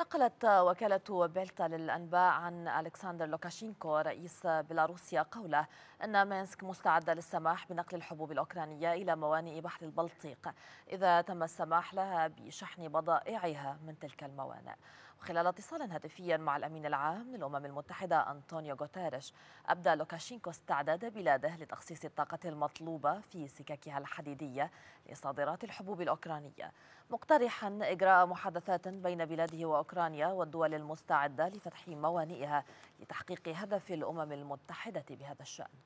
نقلت وكالة بيلتا للأنباء عن ألكسندر لوكاشينكو رئيس بيلاروسيا قوله أن مينسك مستعدة للسماح بنقل الحبوب الأوكرانية إلى موانئ بحر البلطيق إذا تم السماح لها بشحن بضائعها من تلك الموانئ وخلال اتصال هاتفيا مع الأمين العام للأمم المتحدة أنطونيو غوتيريش أبدى لوكاشينكو استعداد بلاده لتخصيص الطاقة المطلوبة في سككها الحديدية لصادرات الحبوب الأوكرانية مقترحا إجراء محادثات بين بلاده وأوكرانيا أوكرانيا والدول المستعدة لفتح موانئها لتحقيق هدف الأمم المتحدة بهذا الشأن